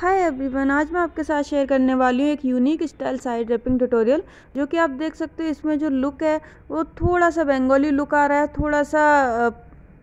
hi everyone आज मैं आपके साथ शेयर करने वाली हूँ एक unique style side wrapping tutorial जो कि आप देख सकते हो इसमें जो लुक है वो थोड़ा सा बंगाली लुक आ रहा है थोड़ा सा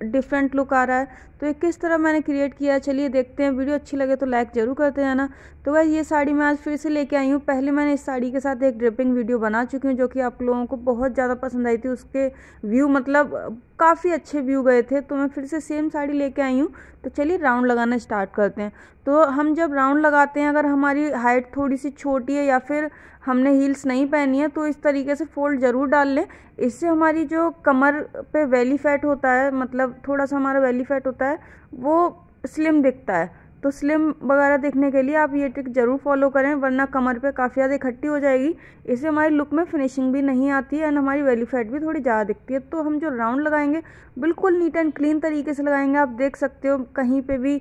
डिफरेंट लुक आ रहा है तो ये किस तरह मैंने क्रिएट किया चलिए देखते हैं वीडियो अच्छी लगे तो लाइक ज़रूर करते हैं ना तो वह ये साड़ी मैं आज फिर से लेके आई हूँ पहले मैंने इस साड़ी के साथ एक ड्रिपिंग वीडियो बना चुकी हूँ जो कि आप लोगों को बहुत ज़्यादा पसंद आई थी उसके व्यू मतलब काफ़ी अच्छे व्यू गए थे तो मैं फिर से सेम साड़ी लेके आई हूँ तो चलिए राउंड लगाना स्टार्ट करते हैं तो हम जब राउंड लगाते हैं अगर हमारी हाइट थोड़ी सी छोटी है या फिर हमने हील्स नहीं पहनी है तो इस तरीके से फोल्ड ज़रूर डाल लें इससे हमारी जो कमर पे वैली फैट होता है मतलब थोड़ा सा हमारा वैली फैट होता है है वो स्लिम दिखता है तो स्लिम वगैरह देखने के लिए आप ये ट्रिक ज़रूर फॉलो करें वरना कमर पे काफ़ी ज़्यादा इकट्ठी हो जाएगी इससे हमारी लुक में फिनिशिंग भी नहीं आती है एंड हमारी वैली फैट भी थोड़ी ज़्यादा दिखती है तो हम जो राउंड लगाएंगे बिल्कुल नीट एंड क्लीन तरीके से लगाएंगे आप देख सकते हो कहीं पे भी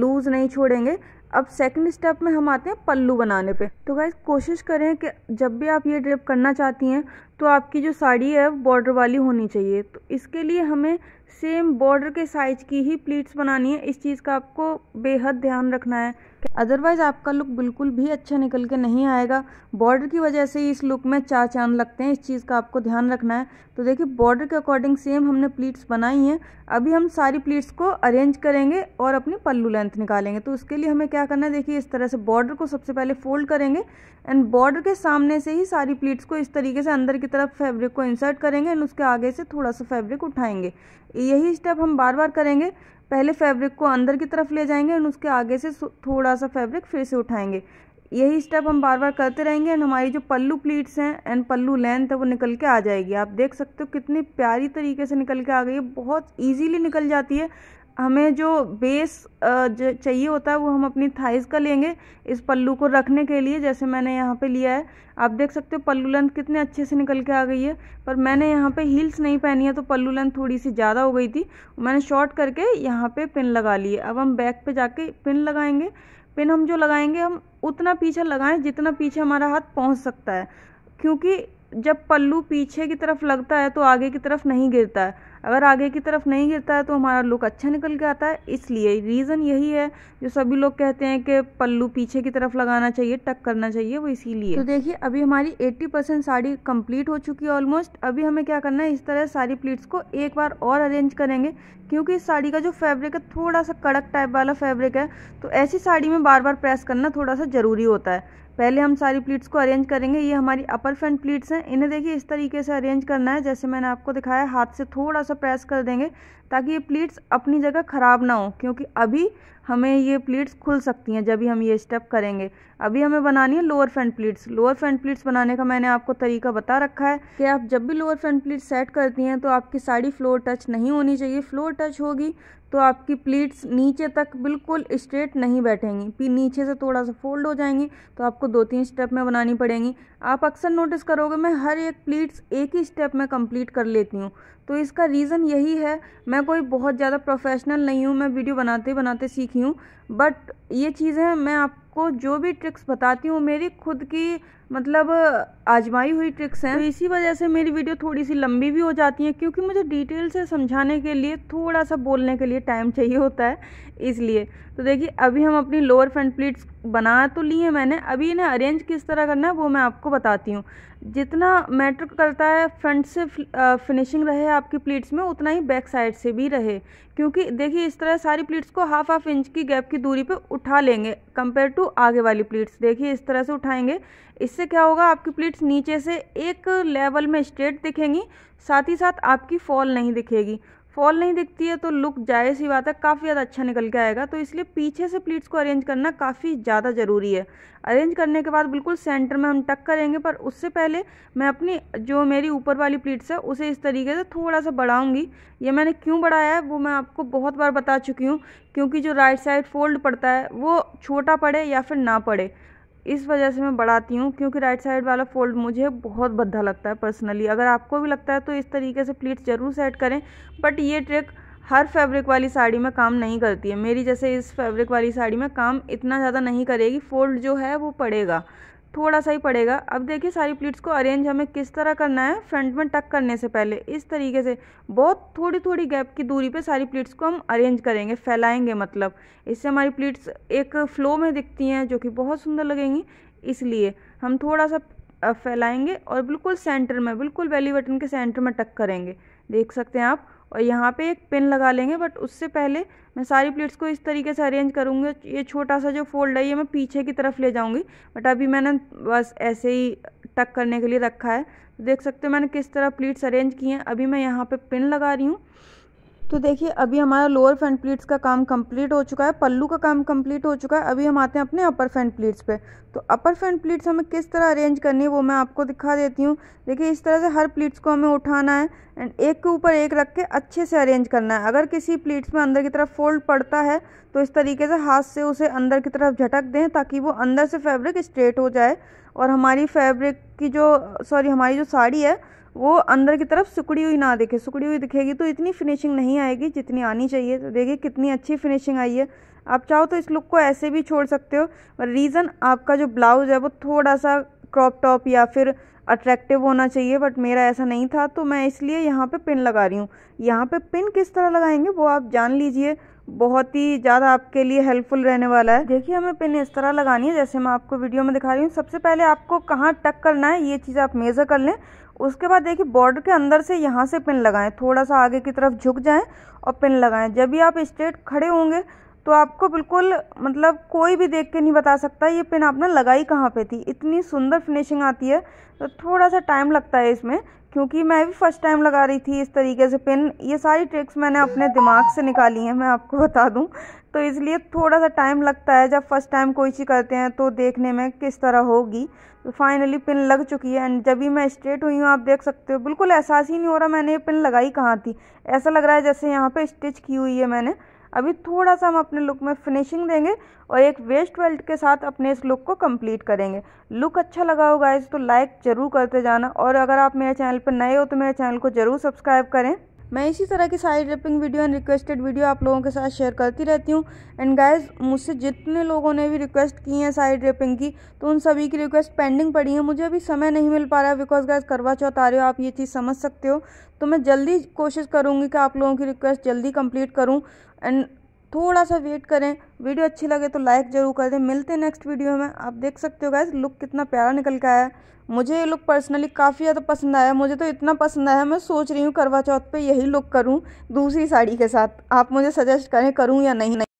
लूज़ नहीं छोड़ेंगे अब सेकंड स्टेप में हम आते हैं पल्लू बनाने पे तो गाइज कोशिश करें कि जब भी आप ये ड्रिप करना चाहती हैं तो आपकी जो साड़ी है बॉर्डर वाली होनी चाहिए तो इसके लिए हमें सेम बॉर्डर के साइज़ की ही प्लीट्स बनानी है इस चीज़ का आपको बेहद ध्यान रखना है अदरवाइज़ आपका लुक बिल्कुल भी अच्छा निकल के नहीं आएगा बॉर्डर की वजह से इस लुक में चार चांद लगते हैं इस चीज़ का आपको ध्यान रखना है तो देखिए बॉर्डर के अकॉर्डिंग सेम हमने प्लीट्स बनाई हैं अभी हम सारी प्लीट्स को अरेंज करेंगे और अपनी पल्लू लेंथ निकालेंगे तो उसके लिए हमें क्या क्या करना है देखिए इस तरह से बॉर्डर को सबसे पहले फोल्ड करेंगे एंड बॉर्डर के सामने से ही सारी प्लीट्स को इस तरीके से अंदर की तरफ फैब्रिक को इंसर्ट करेंगे एंड उसके आगे से थोड़ा सा फैब्रिक उठाएंगे यही स्टेप हम बार बार करेंगे पहले फैब्रिक को अंदर की तरफ ले जाएंगे एंड उसके आगे से थोड़ा सा फैब्रिक फिर से उठाएंगे यही स्टेप हम बार बार करते रहेंगे एंड हमारी जो पल्लू प्लीट्स हैं एंड पल्लू लेंथ है वो निकल के आ जाएगी आप देख सकते हो कितनी प्यारी तरीके से निकल के आ गई है बहुत इजीली निकल जाती है हमें जो बेस जो चाहिए होता है वो हम अपनी थाइस का लेंगे इस पल्लू को रखने के लिए जैसे मैंने यहाँ पे लिया है आप देख सकते हो पल्लू लेंथ कितने अच्छे से निकल के आ गई है पर मैंने यहाँ पे हील्स नहीं पहनी है तो पल्लू लेंथ थोड़ी सी ज़्यादा हो गई थी मैंने शॉर्ट करके यहाँ पे पिन लगा लिए अब हम बैक पर जाके पिन लगाएंगे पिन हम जो लगाएंगे हम उतना पीछे लगाएं जितना पीछे हमारा हाथ पहुँच सकता है क्योंकि जब पल्लू पीछे की तरफ लगता है तो आगे की तरफ नहीं गिरता है अगर आगे की तरफ नहीं गिरता है तो हमारा लुक अच्छा निकल के आता है इसलिए रीज़न यही है जो सभी लोग कहते हैं कि पल्लू पीछे की तरफ लगाना चाहिए टक करना चाहिए वो इसीलिए तो देखिए अभी हमारी 80 परसेंट साड़ी कंप्लीट हो चुकी है ऑलमोस्ट अभी हमें क्या करना है इस तरह सारी प्लीट्स को एक बार और अरेंज करेंगे क्योंकि इस साड़ी का जो फैब्रिक है थोड़ा सा कड़क टाइप वाला फैब्रिक है तो ऐसी साड़ी में बार बार प्रेस करना थोड़ा सा ज़रूरी होता है पहले हम सारी प्लीट्स को अरेंज करेंगे ये हमारी अपर फ्रंट प्लीट्स हैं इन्हें देखिए इस तरीके से अरेंज करना है जैसे मैंने आपको दिखाया हाथ से थोड़ा सा प्रेस कर देंगे ताकि ये प्लीट्स अपनी जगह ख़राब ना हो क्योंकि अभी हमें ये प्लीट्स खुल सकती हैं जब भी हम ये स्टेप करेंगे अभी हमें बनानी है lower front pleats lower front pleats बनाने का मैंने आपको तरीका बता रखा है कि आप जब भी लोअर फ्रंट प्लीट सेट करती हैं तो आपकी साड़ी फ्लोर टच नहीं होनी चाहिए फ्लोर टच होगी तो आपकी प्लीट्स नीचे तक बिल्कुल स्ट्रेट नहीं बैठेंगी फिर नीचे से थोड़ा सा फोल्ड हो जाएंगी तो आपको दो तीन स्टेप में बनानी पड़ेंगी आप अक्सर नोटिस करोगे मैं हर एक प्लीट्स एक ही स्टेप में कंप्लीट कर लेती हूँ तो इसका रीज़न यही है मैं कोई बहुत ज़्यादा प्रोफेशनल नहीं हूँ मैं वीडियो बनाते बनाते सीखी हूँ बट ये चीज़ें मैं आप आपको जो भी ट्रिक्स बताती हूँ मेरी खुद की मतलब आजमाई हुई ट्रिक्स हैं तो इसी वजह से मेरी वीडियो थोड़ी सी लंबी भी हो जाती है क्योंकि मुझे डिटेल से समझाने के लिए थोड़ा सा बोलने के लिए टाइम चाहिए होता है इसलिए तो देखिए अभी हम अपनी लोअर फ्रंट प्लीट्स बना तो ली हैं मैंने अभी इन्हें अरेंज किस तरह करना है वो मैं आपको बताती हूँ जितना मैटर करता है फ्रंट से फिनिशिंग रहे आपकी प्लीट्स में उतना ही बैक साइड से भी रहे क्योंकि देखिए इस तरह सारी प्लीट्स को हाफ हाफ इंच की गैप की दूरी पर उठा लेंगे कंपेयर टू थ्रू आगे वाली प्लीट्स देखिए इस तरह से उठाएंगे इससे क्या होगा आपकी प्लीट्स नीचे से एक लेवल में स्ट्रेट दिखेंगी साथ ही साथ आपकी फॉल नहीं दिखेगी फॉल नहीं दिखती है तो लुक जायज़ ही बात है काफ़ी ज़्यादा अच्छा निकल के आएगा तो इसलिए पीछे से प्लीट्स को अरेंज करना काफ़ी ज़्यादा ज़रूरी है अरेंज करने के बाद बिल्कुल सेंटर में हम टक करेंगे पर उससे पहले मैं अपनी जो मेरी ऊपर वाली प्लीट्स है उसे इस तरीके से थोड़ा सा बढ़ाऊँगी ये मैंने क्यों बढ़ाया है वो मैं आपको बहुत बार बता चुकी हूँ क्योंकि जो राइट साइड फोल्ड पड़ता है वो छोटा पड़े या फिर ना पड़े इस वजह से मैं बढ़ाती हूँ क्योंकि राइट साइड वाला फोल्ड मुझे बहुत भद्दा लगता है पर्सनली अगर आपको भी लगता है तो इस तरीके से प्लीट्स ज़रूर सेट करें बट ये ट्रिक हर फैब्रिक वाली साड़ी में काम नहीं करती है मेरी जैसे इस फैब्रिक वाली साड़ी में काम इतना ज़्यादा नहीं करेगी फोल्ड जो है वो पड़ेगा थोड़ा सा ही पड़ेगा अब देखिए सारी प्लीट्स को अरेंज हमें किस तरह करना है फ्रंट में टक करने से पहले इस तरीके से बहुत थोड़ी थोड़ी गैप की दूरी पे सारी प्लीट्स को हम अरेंज करेंगे फैलाएंगे मतलब इससे हमारी प्लीट्स एक फ़्लो में दिखती हैं जो कि बहुत सुंदर लगेंगी इसलिए हम थोड़ा सा फैलाएंगे और बिल्कुल सेंटर में बिल्कुल बेली बटन के सेंटर में टक करेंगे देख सकते हैं आप और यहाँ पे एक पिन लगा लेंगे बट उससे पहले मैं सारी प्लेट्स को इस तरीके से अरेंज करूँगी ये छोटा सा जो फोल्ड है ये मैं पीछे की तरफ ले जाऊँगी बट अभी मैंने बस ऐसे ही टक करने के लिए रखा है तो देख सकते हो मैंने किस तरह प्लेट्स अरेंज की हैं अभी मैं यहाँ पर पिन लगा रही हूँ तो देखिए अभी हमारा लोअर फ्रंट प्लीट्स का काम कंप्लीट हो चुका है पल्लू का काम कंप्लीट हो चुका है अभी हम आते हैं अपने अपर फ्रंट प्लीट्स पे तो अपर फ्रंट प्लीट्स हमें किस तरह अरेंज करनी है वो मैं आपको दिखा देती हूँ देखिए इस तरह से हर प्लीट्स को हमें उठाना है एंड एक के ऊपर एक रख के अच्छे से अरेंज करना है अगर किसी प्लीट्स में अंदर की तरफ फोल्ड पड़ता है तो इस तरीके से हाथ से उसे अंदर की तरफ झटक दें ताकि वो अंदर से फैब्रिक स्ट्रेट हो जाए और हमारी फैब्रिक की जो सॉरी हमारी जो साड़ी है वो अंदर की तरफ सुकड़ी हुई ना दिखे सुकड़ी हुई दिखेगी तो इतनी फिनिशिंग नहीं आएगी जितनी आनी चाहिए तो देखिए कितनी अच्छी फिनिशिंग आई है आप चाहो तो इस लुक को ऐसे भी छोड़ सकते हो रीज़न आपका जो ब्लाउज़ है वो थोड़ा सा क्रॉप टॉप या फिर अट्रैक्टिव होना चाहिए बट मेरा ऐसा नहीं था तो मैं इसलिए यहाँ पे पिन लगा रही हूँ यहाँ पे पिन किस तरह लगाएंगे वो आप जान लीजिए बहुत ही ज़्यादा आपके लिए हेल्पफुल रहने वाला है देखिए हमें पिन इस तरह लगानी है जैसे मैं आपको वीडियो में दिखा रही हूँ सबसे पहले आपको कहाँ टक करना है ये चीज़ आप मेज़र कर लें उसके बाद देखिए बॉर्डर के अंदर से यहाँ से पिन लगाएं थोड़ा सा आगे की तरफ झुक जाएं और पिन लगाएं जब भी आप स्ट्रेट खड़े होंगे तो आपको बिल्कुल मतलब कोई भी देख के नहीं बता सकता ये पेन आपने लगाई कहाँ पे थी इतनी सुंदर फिनिशिंग आती है तो थोड़ा सा टाइम लगता है इसमें क्योंकि मैं भी फ़र्स्ट टाइम लगा रही थी इस तरीके से पेन ये सारी ट्रिक्स मैंने अपने दिमाग से निकाली हैं मैं आपको बता दूं तो इसलिए थोड़ा सा टाइम लगता है जब फर्स्ट टाइम कोई चीज़ करते हैं तो देखने में किस तरह होगी तो फाइनली पिन लग चुकी है एंड जब भी मैं स्ट्रेट हुई हूँ आप देख सकते हो बिल्कुल एहसास ही नहीं हो रहा मैंने ये पिन लगाई कहाँ थी ऐसा लग रहा है जैसे यहाँ पर स्टिच की हुई है मैंने अभी थोड़ा सा हम अपने लुक में फिनिशिंग देंगे और एक वेस्ट बेल्ट के साथ अपने इस लुक को कंप्लीट करेंगे लुक अच्छा लगा होगा इस तो लाइक ज़रूर करते जाना और अगर आप मेरे चैनल पर नए हो तो मेरे चैनल को ज़रूर सब्सक्राइब करें मैं इसी तरह की side wrapping video and requested video आप लोगों के साथ शेयर करती रहती हूँ एंड गाइस मुझसे जितने लोगों ने भी रिक्वेस्ट की है साइड रिपिंग की तो उन सभी की रिक्वेस्ट पेंडिंग पड़ी है मुझे अभी समय नहीं मिल पा रहा है बिकॉज गाइज करवा चौथ आ रहे हो आप ये चीज़ समझ सकते हो तो मैं जल्दी कोशिश करूँगी कि आप लोगों की रिक्वेस्ट जल्दी कम्प्लीट करूँ एंड थोड़ा सा वेट करें वीडियो अच्छी लगे तो लाइक ज़रूर कर दें मिलते हैं नेक्स्ट वीडियो में आप देख सकते हो गैस लुक कितना प्यारा निकल का है मुझे ये लुक पर्सनली काफ़ी ज़्यादा पसंद आया मुझे तो इतना पसंद आया मैं सोच रही हूँ करवा चौथ पे यही लुक करूँ दूसरी साड़ी के साथ आप मुझे सजेस्ट करें करूँ या नहीं नहीं